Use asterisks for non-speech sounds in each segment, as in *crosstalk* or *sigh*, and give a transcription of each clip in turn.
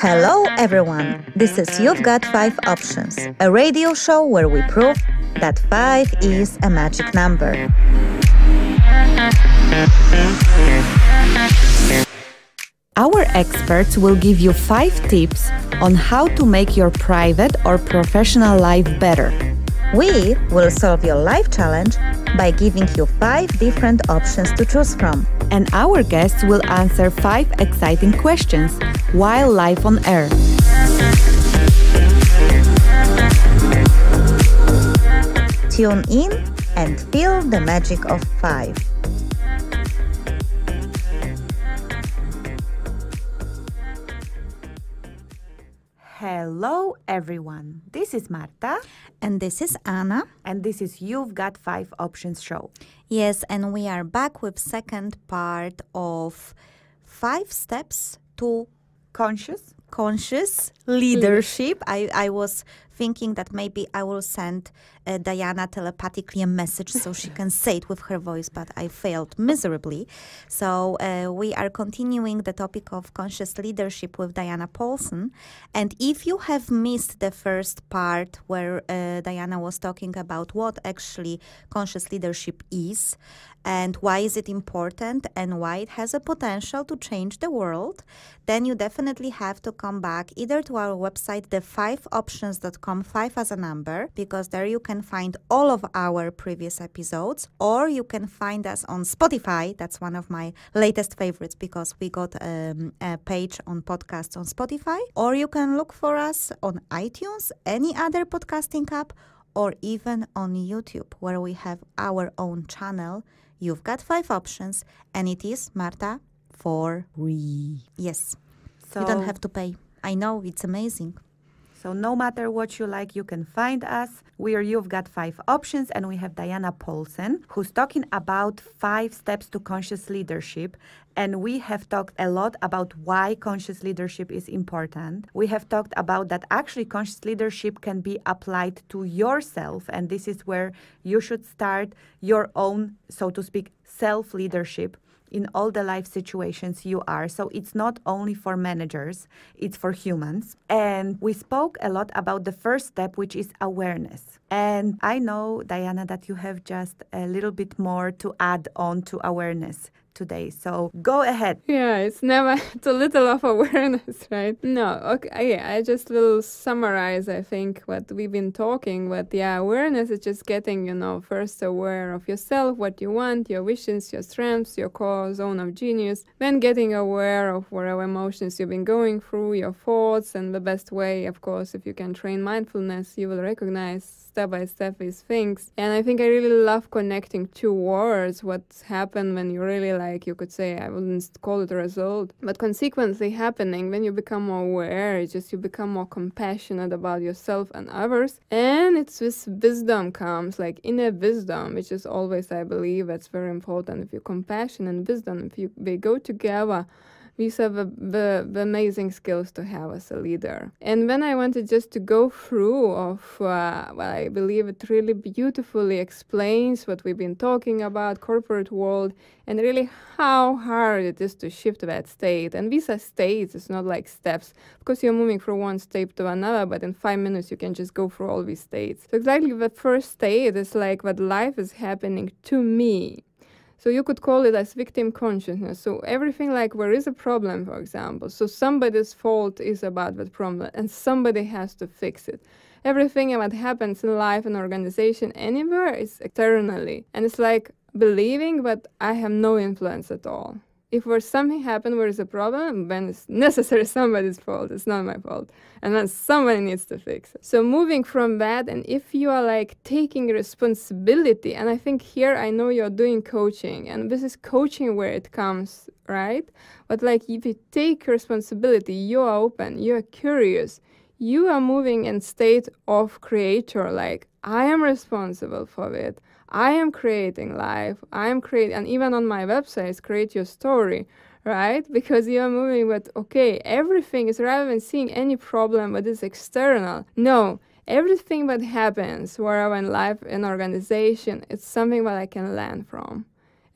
Hello, everyone! This is You've Got Five Options, a radio show where we prove that five is a magic number. Our experts will give you five tips on how to make your private or professional life better we will solve your life challenge by giving you five different options to choose from. And our guests will answer five exciting questions while live on air. Tune in and feel the magic of five. Hello, everyone. This is Marta. And this is Anna. And this is You've Got Five Options show. Yes, and we are back with second part of five steps to conscious conscious leadership. I, I was thinking that maybe I will send uh, Diana telepathically a message so she can say it with her voice, but I failed miserably. So uh, we are continuing the topic of conscious leadership with Diana Paulson. And if you have missed the first part where uh, Diana was talking about what actually conscious leadership is and why is it important and why it has a potential to change the world, then you definitely have to come back either to our website, the5options.com gmail.com 5 as a number because there you can find all of our previous episodes or you can find us on Spotify. That's one of my latest favorites because we got um, a page on podcasts on Spotify. Or you can look for us on iTunes, any other podcasting app, or even on YouTube where we have our own channel. You've got five options and it is Marta for free. Yes. So you don't have to pay. I know it's amazing. So no matter what you like, you can find us. Where you've got five options, and we have Diana Paulsen, who's talking about five steps to conscious leadership. And we have talked a lot about why conscious leadership is important. We have talked about that actually conscious leadership can be applied to yourself. And this is where you should start your own, so to speak, self leadership in all the life situations you are. So it's not only for managers, it's for humans. And we spoke a lot about the first step, which is awareness. And I know, Diana, that you have just a little bit more to add on to awareness today. So go ahead. Yeah, it's never, *laughs* it's a little of awareness, *laughs* right? No, okay, uh, yeah, I just will summarize, I think, what we've been talking. But yeah, awareness is just getting, you know, first aware of yourself, what you want, your wishes, your strengths, your core zone of genius, then getting aware of whatever emotions you've been going through, your thoughts, and the best way, of course, if you can train mindfulness, you will recognize step by step with things. And I think I really love connecting two words, what happened when you really like, you could say, I wouldn't call it a result, but consequently happening when you become more aware, it's just you become more compassionate about yourself and others. And it's this wisdom comes, like inner wisdom, which is always, I believe, that's very important. If you compassion and wisdom, if you, they go together, these are the, the, the, amazing skills to have as a leader. And then I wanted just to go through of uh, well, I believe it really beautifully explains what we've been talking about, corporate world, and really how hard it is to shift that state. And these are states, it's not like steps, because you're moving from one state to another, but in five minutes you can just go through all these states. So exactly the first state is like what life is happening to me. So you could call it as victim consciousness. So everything like where is a problem, for example. So somebody's fault is about that problem and somebody has to fix it. Everything that happens in life, and organization, anywhere is externally. And it's like believing but I have no influence at all if where something happened where there's a problem then it's necessarily *laughs* somebody's fault it's not my fault and then somebody needs to fix it so moving from that and if you are like taking responsibility and i think here i know you're doing coaching and this is coaching where it comes right but like if you take responsibility you are open you are curious you are moving in state of creator like i am responsible for it i am creating life i am creating and even on my website create your story right because you are moving with okay everything is rather than seeing any problem that is external no everything that happens wherever in life in organization it's something that i can learn from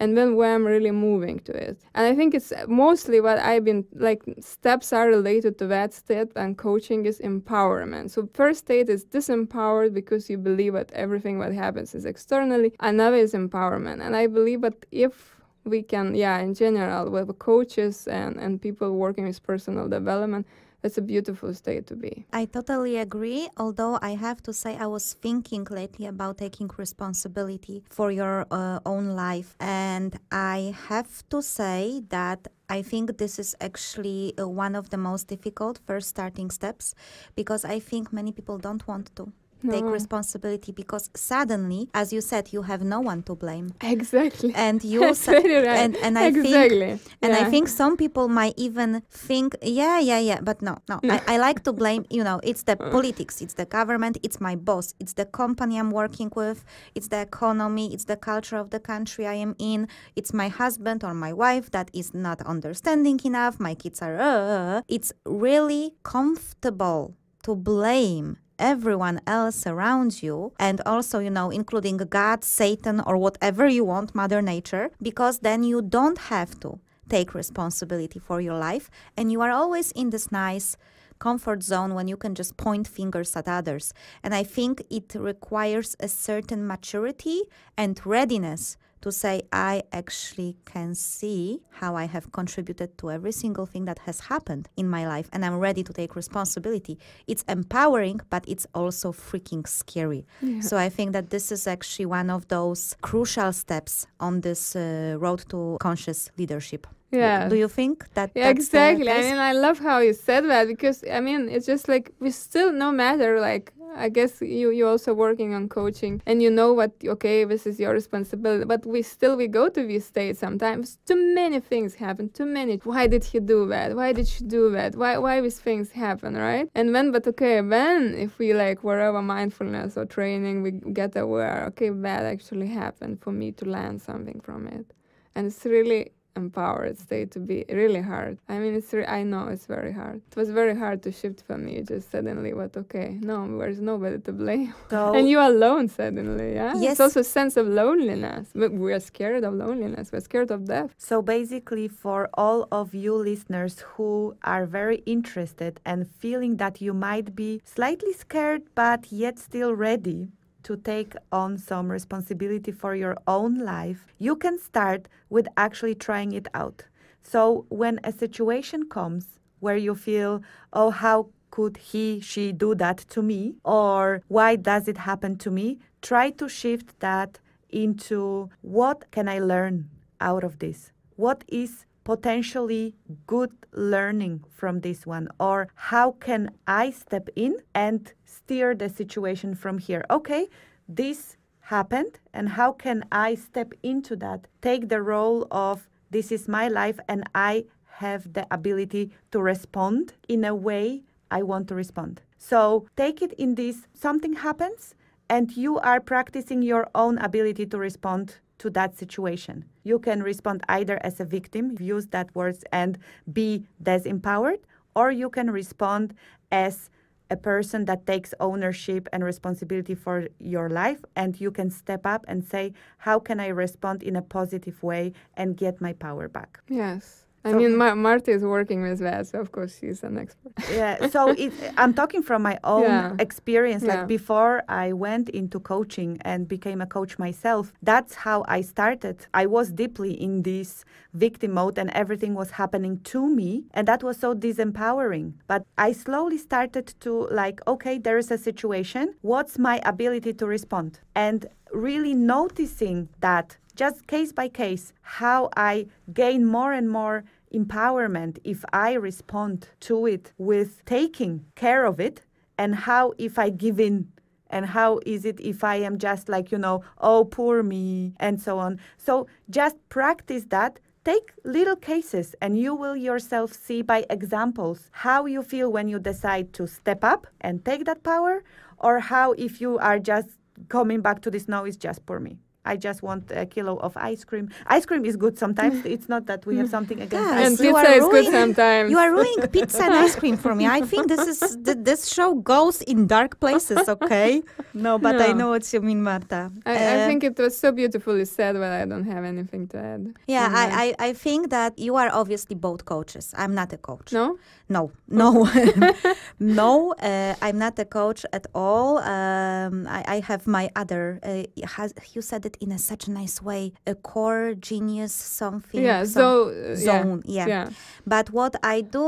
and then where I'm really moving to it. And I think it's mostly what I've been like steps are related to that step and coaching is empowerment. So first state is disempowered because you believe that everything what happens is externally. Another is empowerment. And I believe that if we can, yeah, in general, with coaches and, and people working with personal development, it's a beautiful state to be. I totally agree. Although I have to say, I was thinking lately about taking responsibility for your uh, own life. And I have to say that I think this is actually uh, one of the most difficult first starting steps because I think many people don't want to no. take responsibility because suddenly as you said you have no one to blame exactly and *laughs* you exactly right. and, and i exactly. think and yeah. i think some people might even think yeah yeah yeah but no no, no. I, I, like to blame you know it's the *laughs* uh. politics it's the government it's my boss it's the company i'm working with it's the economy it's the culture of the country i am in it's my husband or my wife that is not understanding enough my kids are uh, uh, uh. it's really comfortable to blame everyone else around you and also you know including god satan or whatever you want mother nature because then you don't have to take responsibility for your life and you are always in this nice comfort zone when you can just point fingers at others and i think it requires a certain maturity and readiness to say, I actually can see how I have contributed to every single thing that has happened in my life and I'm ready to take responsibility. It's empowering, but it's also freaking scary. Yeah. So I think that this is actually one of those crucial steps on this uh, road to conscious leadership yeah do you think that yeah, exactly i mean i love how you said that because i mean it's just like we still no matter like i guess you you also working on coaching and you know what okay this is your responsibility but we still we go to these states sometimes too many things happen too many why did he do that why did she do that why why these things happen right and when but okay then if we like wherever mindfulness or training we get aware okay that actually happened for me to learn something from it and it's really empowered state to be really hard. I mean, it's re- I know it's very hard. It was very hard to shift for me. Just suddenly, what? Okay, no, there's nobody to blame, so *laughs* and you are alone suddenly. Yeah, yes. it's also sense of loneliness. we are scared of loneliness. We're scared of death. So basically, for all of you listeners who are very interested and feeling that you might be slightly scared, but yet still ready to take on some responsibility for your own life, you can start with actually trying it out. So when a situation comes where you feel, oh, how could he, she do that to me? Or why does it happen to me? Try to shift that into what can I learn out of this? What is potentially good learning from this one or how can i step in and steer the situation from here okay this happened and how can i step into that take the role of this is my life and i have the ability to respond in a way i want to respond so take it in this something happens and you are practicing your own ability to respond to that situation. You can respond either as a victim, use that words and be disempowered, or you can respond as a person that takes ownership and responsibility for your life and you can step up and say how can i respond in a positive way and get my power back yes I so, mean, Ma- Marta is working with that, so of course she's an expert. yeah, so it, I'm talking from my own yeah. experience. Like yeah. before I went into coaching and became a coach myself, that's how I started. I was deeply in this victim mode and everything was happening to me. And that was so disempowering. But I slowly started to, like, okay, there is a situation. What's my ability to respond? And really noticing that just case by case, how I gain more and more empowerment if I respond to it with taking care of it, and how if I give in and how is it if I am just like, you know, oh, poor me, and so on. So just practice that. Take little cases, and you will yourself see by examples how you feel when you decide to step up and take that power, or how if you are just coming back to the snow is just for me. I just want a kilo of ice cream. Ice cream is good sometimes. *laughs* it's not that we have something against. Yeah, and pizza is good sometimes. You are ruining pizza and ice cream for me. I think this is *laughs* th this show goes in dark places. Okay. *laughs* No, but no. I know what you mean, Marta. I, uh, I, think it was so beautifully said. But I don't have anything to add. Yeah, I, I, I think that you are obviously both coaches. I'm not a coach. No no, *laughs* no, *laughs* no. Uh, I'm not a coach at all. Um, I, I, have my other. Uh, has, you said it in a, such a nice way. A core genius something. Yeah. so uh, zone. Yeah, yeah. yeah. But what I do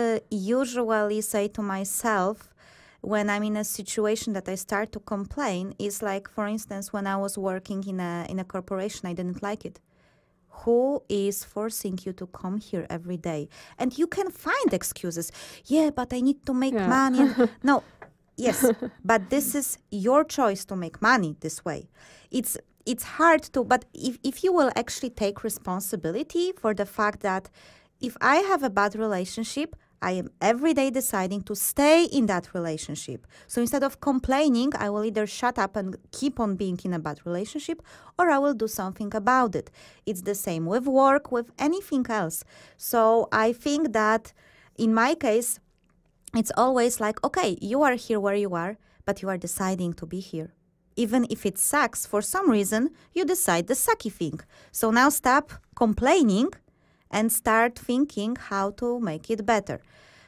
uh, usually say to myself when I'm in a situation that I start to complain is like, for instance, when I was working in a in a corporation, I didn't like it who is forcing you to come here every day and you can find excuses yeah but i need to make yeah. money *laughs* no yes but this is your choice to make money this way it's it's hard to but if, if you will actually take responsibility for the fact that if i have a bad relationship I am every day deciding to stay in that relationship. So instead of complaining, I will either shut up and keep on being in a bad relationship or I will do something about it. It's the same with work, with anything else. So I think that in my case, it's always like, okay, you are here where you are, but you are deciding to be here. Even if it sucks, for some reason, you decide the sucky thing. So now stop complaining and start thinking how to make it better.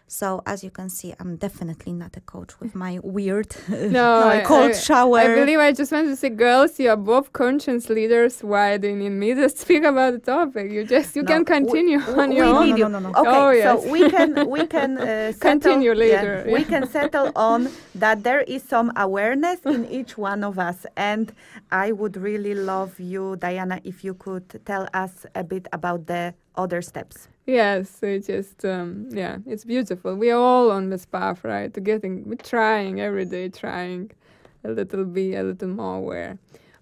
So as you can see, I'm definitely not a coach with *laughs* my weird *laughs* no, no cold I, shower. I believe I just wanted to say, girls, you are both conscience leaders. Why do you need me to *laughs* speak about the topic? You just you no, can continue we, on we your own. You. No, no, no. Okay, oh, yes. so we can we can uh, settle, continue later. Yeah, yeah. We can settle on that there is some awareness in each one of us, and I would really love you, Diana, if you could tell us a bit about the other steps. Yes, it just um, yeah, it's beautiful. We are all on this path, right? To getting, we're trying every day, trying a little bit, a little more aware.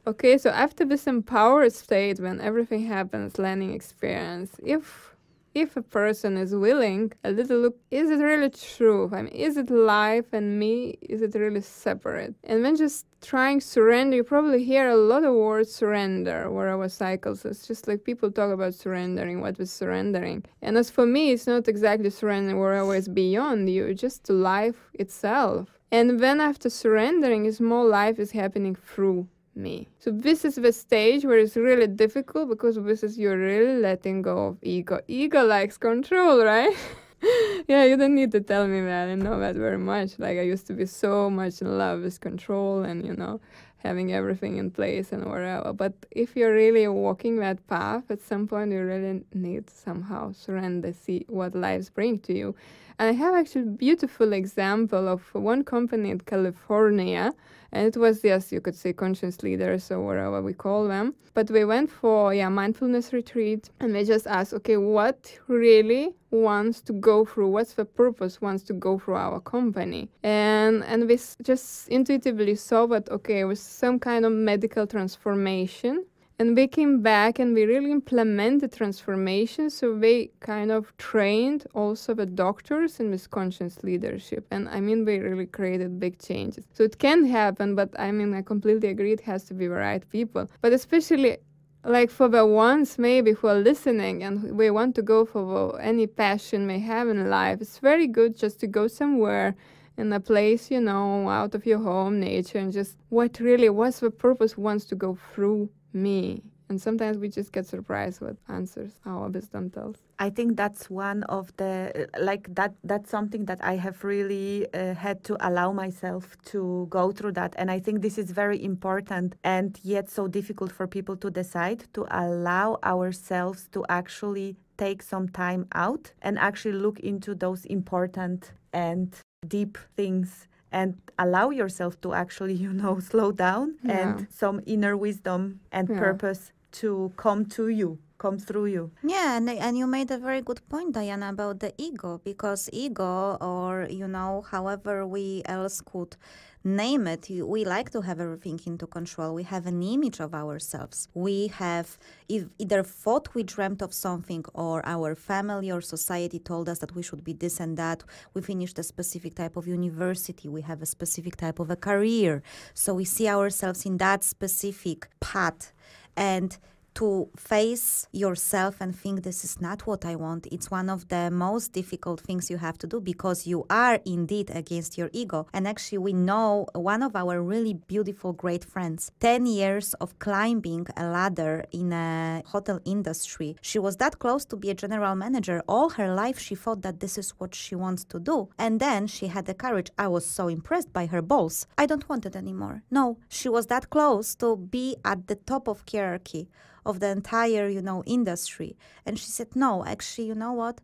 Okay, so after this empowered state, when everything happens, learning experience, if if a person is willing, a little look, is it really true? I mean, is it life and me? Is it really separate? And when just trying surrender, you probably hear a lot of words surrender, where our cycles, oh, it's just like people talk about surrendering, what was surrendering. And as for me, it's not exactly surrendering, wherever it's beyond you, just to life itself. And then after surrendering, is more life is happening through me. So this is the stage where it's really difficult because this is you're really letting go of ego. Ego likes control, right? *laughs* yeah, you don't need to tell me that. I know that very much. Like I used to be so much in love with control and you know having everything in place and whatever. But if you're really walking that path, at some point you really need somehow surrender, see what lives bring to you. And I have actually beautiful example of one company in California and it was, yes, you could say conscious leaders or whatever we call them. But we went for, yeah, mindfulness retreat and we just asked, okay, what really wants to go through? What's the purpose wants to go through our company? And, and we just intuitively saw that, okay, it was some kind of medical transformation and we came back and we really implemented transformation. So we kind of trained also the doctors in this conscious leadership. And I mean, we really created big changes. So it can happen, but I mean, I completely agree it has to be the right people. But especially like for the ones maybe who are listening and we want to go for any passion may have in life, it's very good just to go somewhere in a place, you know, out of your home, nature, and just what really what's the purpose wants to go through me. And sometimes we just get surprised with answers our wisdom tells. I think that's one of the like that that's something that I have really uh, had to allow myself to go through that and I think this is very important and yet so difficult for people to decide to allow ourselves to actually take some time out and actually look into those important and deep things and allow yourself to actually, *laughs* you know, slow down yeah. and some inner wisdom and yeah. purpose to come to you come through you. Yeah, and, and you made a very good point, Diana, about the ego, because ego, or, you know, however we else could name it, we like to have everything into control. We have an image of ourselves. We have either thought we dreamt of something, or our family or society told us that we should be this and that. We finished a specific type of university. We have a specific type of a career. So we see ourselves in that specific path. And to face yourself and think this is not what I want, it's one of the most difficult things you have to do because you are indeed against your ego. And actually, we know one of our really beautiful, great friends, 10 years of climbing a ladder in a hotel industry. She was that close to be a general manager. All her life, she thought that this is what she wants to do. And then she had the courage. I was so impressed by her balls. I don't want it anymore. No, she was that close to be at the top of hierarchy of the entire, you know, industry. And she said, no, actually, you know what?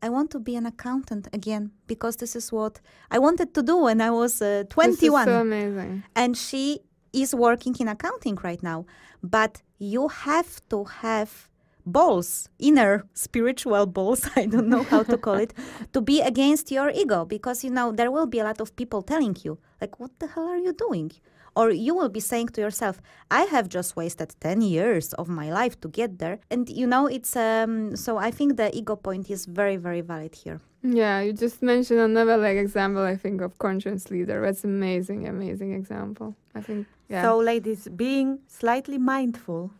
I want to be an accountant again because this is what I wanted to do when I was uh, 21. so amazing. And she is working in accounting right now. But you have to have balls, inner spiritual balls, *laughs* I don't know how to call it, *laughs* to be against your ego because, you know, there will be a lot of people telling you, like, what the hell are you doing? Or you will be saying to yourself, I have just wasted 10 years of my life to get there. And you know, it's um, so I think the ego point is very, very valid here. Yeah, you just mentioned another like example. I think of conscience leader. That's amazing, amazing example. I think. Yeah. So, ladies, being slightly mindful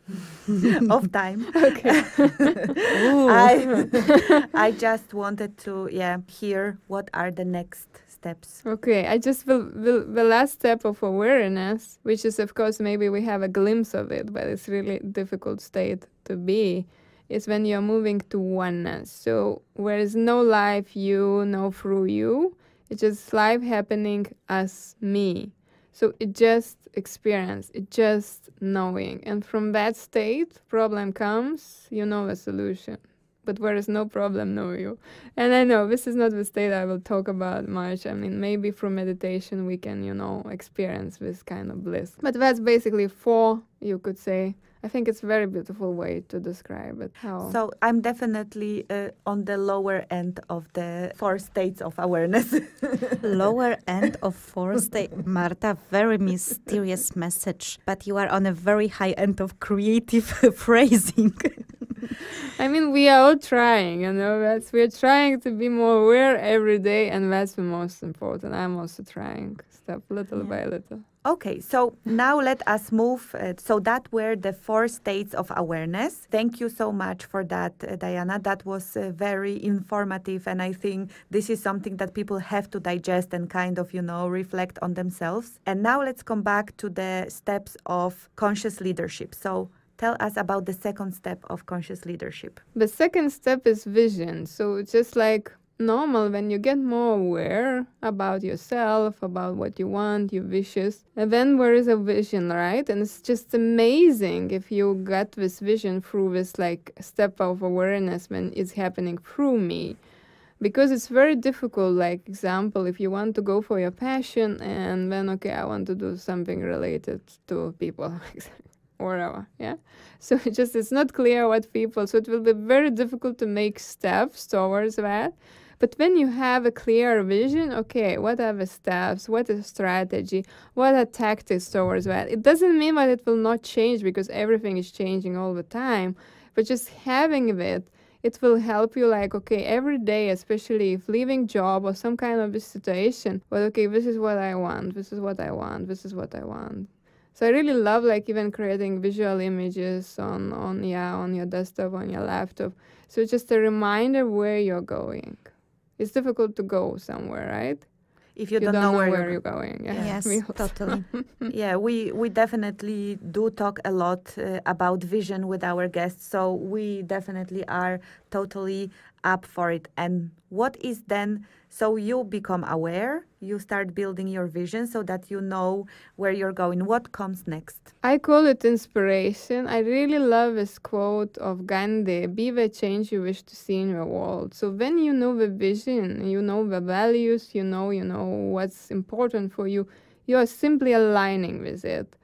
*laughs* of time. *laughs* Okay. *laughs* I I just wanted to yeah hear what are the next steps? Okay, I just the, the, the last step of awareness, which is of course maybe we have a glimpse of it, but it's really difficult state to be is when you're moving to oneness. So where is no life you, no through you. It's just life happening as me. So it just experience, it just knowing. And from that state, problem comes, you know a solution but where is no problem, no you. And I know this is not the state I will talk about much. I mean, maybe through meditation we can, you know, experience this kind of bliss. But that's basically four, you could say. I think it's a very beautiful way to describe it. How? So I'm definitely uh, on the lower end of the four states of awareness. *laughs* lower end of four state, Marta. Very mysterious message, but you are on a very high end of creative *laughs* phrasing. I mean, we are all trying, you know, that's we're trying to be more aware every day, and that's the most important. I'm also trying step little yeah. by little. Okay, so now let us move. Uh, so that were the four states of awareness. Thank you so much for that, uh, Diana. That was uh, very informative, and I think this is something that people have to digest and kind of, you know, reflect on themselves. And now let's come back to the steps of conscious leadership. So tell us about the second step of conscious leadership. The second step is vision. So just like normal when you get more aware about yourself, about what you want, your wishes. And then where is a vision, right? And it's just amazing if you get this vision through this like step of awareness when it's happening through me. Because it's very difficult, like example, if you want to go for your passion and then okay, I want to do something related to people. *laughs* whatever, yeah *laughs* so it just it's not clear what people so it will be very difficult to make steps towards that but when you have a clear vision, okay, what are the steps? What is strategy? What are tactics towards that? It doesn't mean that it will not change because everything is changing all the time. But just having it, it will help you like, okay, every day, especially if leaving job or some kind of situation, well, okay, this is what I want, this is what I want, this is what I want so i really love like even creating visual images on on yeah on your desktop on your laptop so just a reminder where you're going it's difficult to go somewhere right if you, you don't, don't, know, know where, where, you're, going. Yeah. Yes, *laughs* totally. *laughs* yeah, we we definitely do talk a lot uh, about vision with our guests, so we definitely are totally up for it and what is then so you become aware you start building your vision so that you know where you're going what comes next i call it inspiration i really love this quote of gandhi be the change you wish to see in the world so when you know the vision you know the values you know you know what's important for you you are simply aligning with it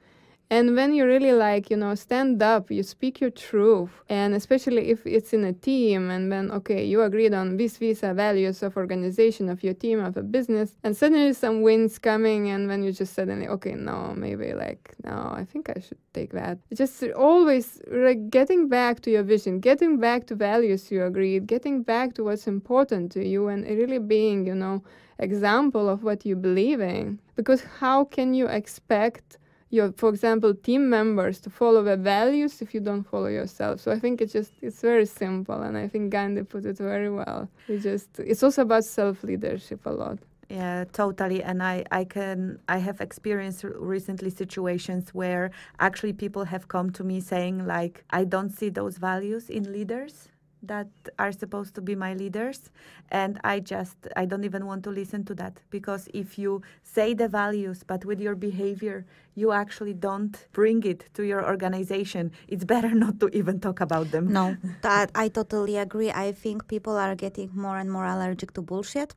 and when you really like, you know, stand up, you speak your truth, and especially if it's in a team, and when, okay, you agreed on these visa values of organization, of your team, of a business, and suddenly some wins coming, and when you just suddenly, okay, no, maybe like, no, I think I should take that. Just always like getting back to your vision, getting back to values you agreed, getting back to what's important to you, and really being, you know, example of what you believe in. Because how can you expect your for example team members to follow their values if you don't follow yourself so i think it's just it's very simple and i think gandhi put it very well it's just it's also about self leadership a lot yeah, totally. And I, I can, I have experienced recently situations where actually people have come to me saying like, I don't see those values in leaders that are supposed to be my leaders and i just i don't even want to listen to that because if you say the values but with your behavior you actually don't bring it to your organization it's better *laughs* not to even talk about them no *laughs* that i totally agree i think people are getting more and more allergic to bullshit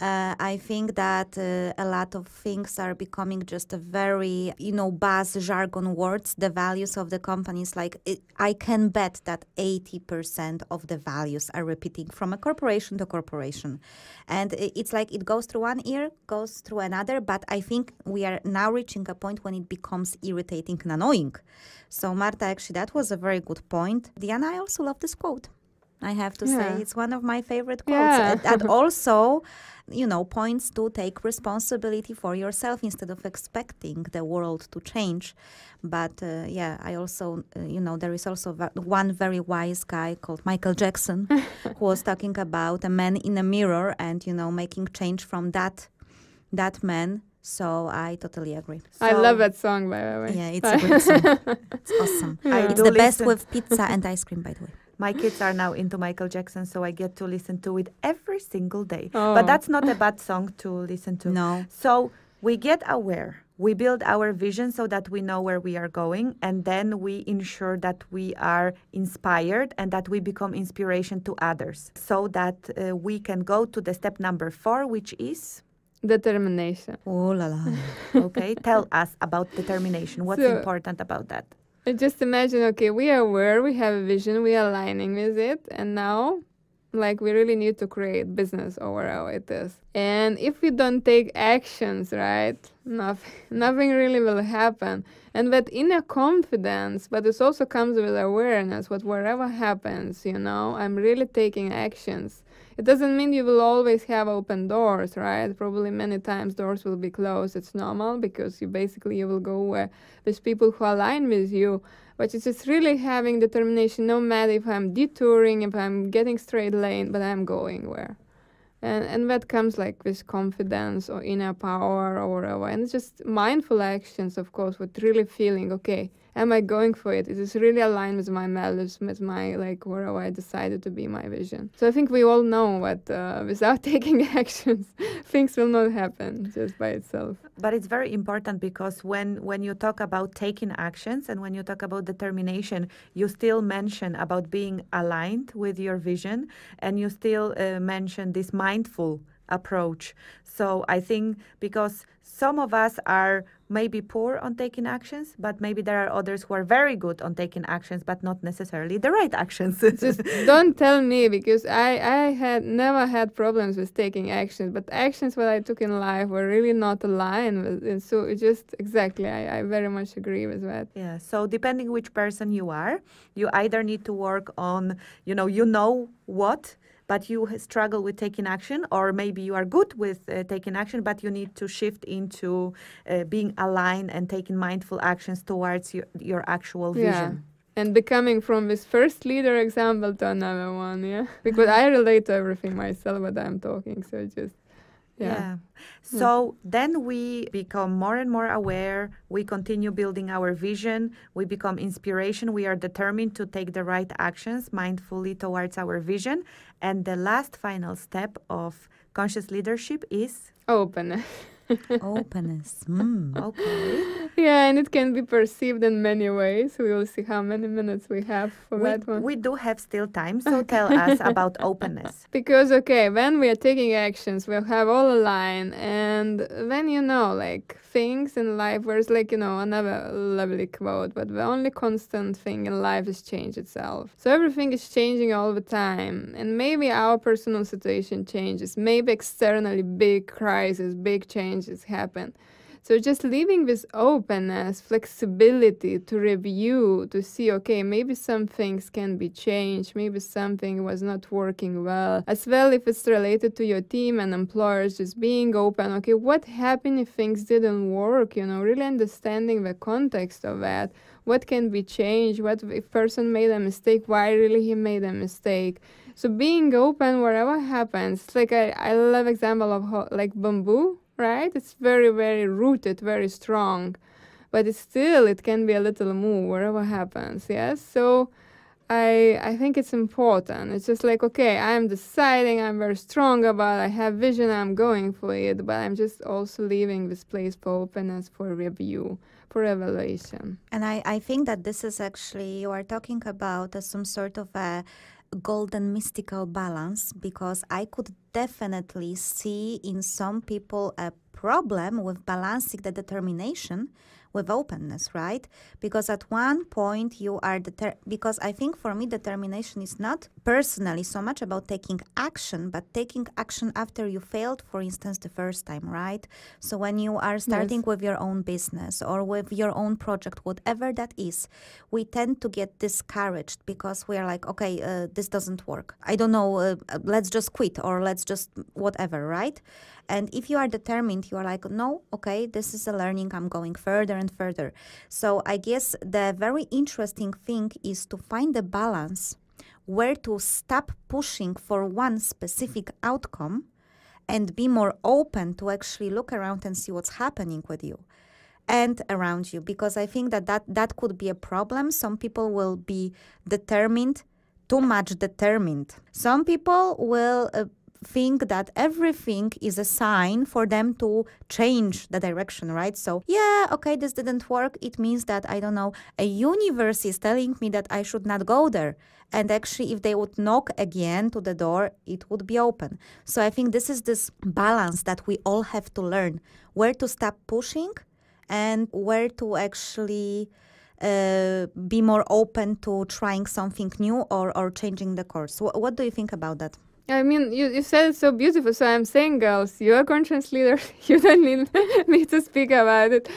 uh, I think that uh, a lot of things are becoming just a very, you know, buzz jargon words. The values of the companies, like it, I can bet that 80% of the values are repeating from a corporation to corporation. And it's like it goes through one ear, goes through another. But I think we are now reaching a point when it becomes irritating and annoying. So, Marta, actually, that was a very good point. Diana, I also love this quote. I have to yeah. say it's one of my favorite quotes. Yeah. And, and *laughs* also, you know, points to take responsibility for yourself instead of expecting the world to change. But uh, yeah, I also, uh, you know, there is also one very wise guy called Michael Jackson *laughs* who was talking about a man in a mirror and, you know, making change from that that man so I totally agree. So I love that song, by the way. Yeah, it's a great song. *laughs* it's awesome. it's the listen. best with pizza and ice cream, by the way my kids are now into Michael Jackson, so I get to listen to it every single day. Oh. But that's not a bad song to listen to. No. So we get aware. We build our vision so that we know where we are going, and then we ensure that we are inspired and that we become inspiration to others so that uh, we can go to the step number four, which is determination. Oh la la. okay, tell us about determination. What's so, important about that? just imagine okay we are aware we have a vision we are aligning with it and now like we really need to create business overall whatever it is and if we don't take actions right nothing *laughs* nothing really will happen and that inner confidence but this also comes with awareness what whatever happens you know i'm really taking actions it doesn't mean you will always have open doors, right? Probably many times doors will be closed. It's normal because you basically you will go where there's people who align with you. But it's just really having determination, no matter if I'm detouring, if I'm getting straight lane, but I'm going where. And, and that comes like with confidence or inner power or whatever. And it's just mindful actions, of course, with really feeling, okay, am I going for it? Is this really aligned with my values, with my like where I decided to be my vision? So I think we all know what uh, without *laughs* taking actions, *laughs* things will not happen just by itself. But it's very important because when when you talk about taking actions and when you talk about determination, you still mention about being aligned with your vision, and you still uh, mention this mindful approach. So I think because some of us are maybe poor on taking actions, but maybe there are others who are very good on taking actions, but not necessarily the right actions. *laughs* Just don't tell me because I, I had never had problems with taking actions, but actions that I took in life were really not aligned with and so it just exactly I, I very much agree with that. Yeah. So depending which person you are, you either need to work on, you know, you know what but you struggle with taking action, or maybe you are good with uh, taking action, but you need to shift into uh, being aligned and taking mindful actions towards your, your actual vision. Yeah. And becoming from this first leader example to another one, yeah? Because I relate to everything myself what I'm talking, so just yeah. yeah. Hmm. So yeah. then we become more and more aware. We continue building our vision. We become inspiration. We are determined to take the right actions mindfully towards our vision. And the last final step of conscious leadership is openness. *laughs* Openness. Mm. Okay. Yeah, and it can be perceived in many ways. We will see how many minutes we have for we, that one. We do have still time, so tell us *laughs* about openness. Because, okay, when we are taking actions, we'll have all aligned, line, and then you know, like, things in life where it's like you know another lovely quote but the only constant thing in life is change itself so everything is changing all the time and maybe our personal situation changes maybe externally big crisis big changes happen so just leaving this openness, flexibility to review, to see, okay, maybe some things can be changed, maybe something was not working well. As well, if it's related to your team and employers, just being open, okay, what happened if things didn't work, you know, really understanding the context of that what can be changed what if person made a mistake why really he made a mistake so being open whatever happens like i, I love example of like bamboo right? It's very, very rooted, very strong, but it's still it can be a little move Whatever happens. Yes, so I I think it's important. It's just like okay, I'm deciding. I'm very strong about. I have vision. I'm going for it, but I'm just also leaving this place for openness, for review, for evaluation. And I I think that this is actually you are talking about uh, some sort of a golden mystical balance because I could definitely see in some people a problem with balancing the determination with openness, right? Because at one point you are deter- because I think for me determination is not personally so much about taking action, but taking action after you failed, for instance, the first time, right? So when you are starting yes. with your own business or with your own project, whatever that is, we tend to get discouraged because we are like, okay, uh, this doesn't work. I don't know, uh, uh let's just quit or let's just whatever, right? And if you are determined, you are like, no, okay, this is a learning, I'm going further and further. So I guess the very interesting thing is to find the balance where to stop pushing for one specific outcome and be more open to actually look around and see what's happening with you and around you because i think that that, that could be a problem some people will be determined too much determined some people will uh, think that everything is a sign for them to change the direction, right? So, yeah, okay, this didn't work. It means that, I don't know, a universe is telling me that I should not go there. And actually, if they would knock again to the door, it would be open. So, I think this is this balance that we all have to learn where to stop pushing and where to actually. Uh, be more open to trying something new or, or changing the course. W- what do you think about that? I mean, you, you said it so beautiful, so I'm saying, girls, you're conscience leaders. *laughs* You don't need me *laughs* to speak about it.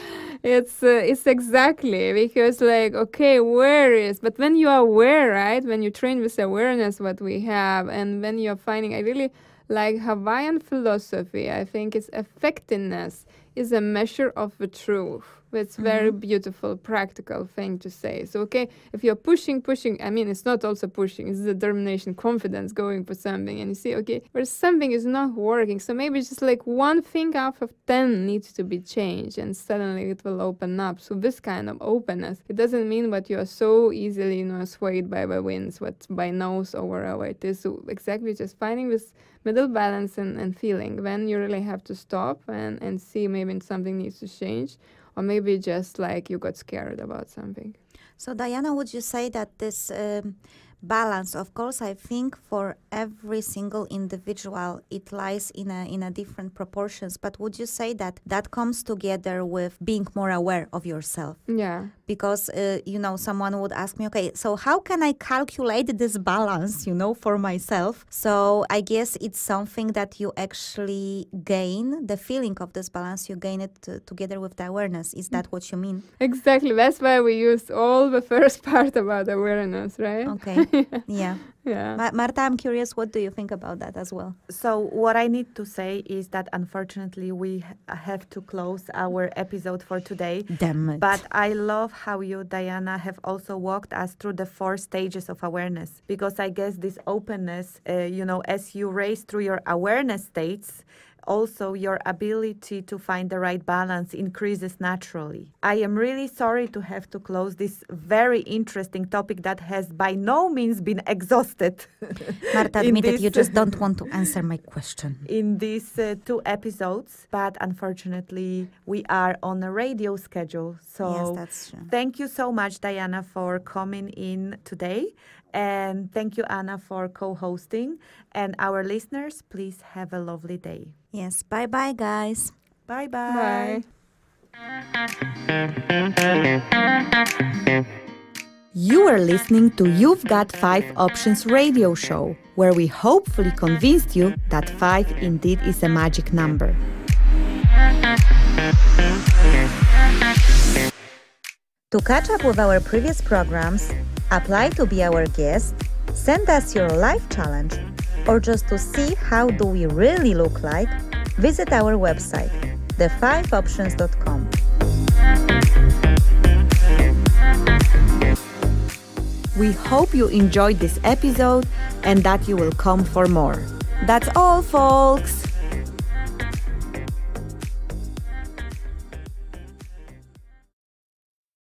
It's uh, it's exactly because like okay, where is? But when you are aware, right? When you train with awareness, what we have, and when you're finding, I really like Hawaiian philosophy. I think it's effectiveness is a measure of the truth. It's mm-hmm. very beautiful, practical thing to say. So okay, if you're pushing, pushing, I mean, it's not also pushing. It's determination, confidence, going for something, and you see, okay, where something is not working. So maybe just like one thing out of ten needs to be changed, and suddenly it will open up. So this kind of openness, it doesn't mean that you are so easily, you know, swayed by the winds, what by nose or wherever it is. So exactly, just finding this middle balance and, and feeling when you really have to stop and, and see maybe something needs to change or maybe just like you got scared about something so diana would you say that this um, balance of course i think for every single individual it lies in a in a different proportions but would you say that that comes together with being more aware of yourself yeah because uh, you know someone would ask me okay so how can i calculate this balance you know for myself so i guess it's something that you actually gain the feeling of this balance you gain it uh, together with the awareness is that what you mean exactly that's why we use all the *laughs* first part about awareness right okay *laughs* *laughs* yeah. Yeah. Marta, I'm curious, what do you think about that as well? So, what I need to say is that unfortunately we have to close our episode for today. Damn it. But I love how you, Diana, have also walked us through the four stages of awareness because I guess this openness, uh, you know, as you race through your awareness states, also your ability to find the right balance increases naturally. I am really sorry to have to close this very interesting topic that has by no means been exhausted. *laughs* Marta, admitted this, you just don't want to answer my question. *laughs* In these uh, two episodes, but unfortunately, we are on a radio schedule. So yes, that's true. thank you so much, Diana, for coming in today and thank you, Anna, for co hosting. And our listeners, please have a lovely day. Yes. Bye bye, guys. Bye bye. You are listening to You've Got 5 Options radio show, where we hopefully convinced you that 5 indeed is a magic number. To catch up with our previous programs, apply to be our guest, send us your life challenge, or just to see how do we really look like, visit our website, the5options.com. We hope you enjoyed this episode and that you will come for more. That's all, folks!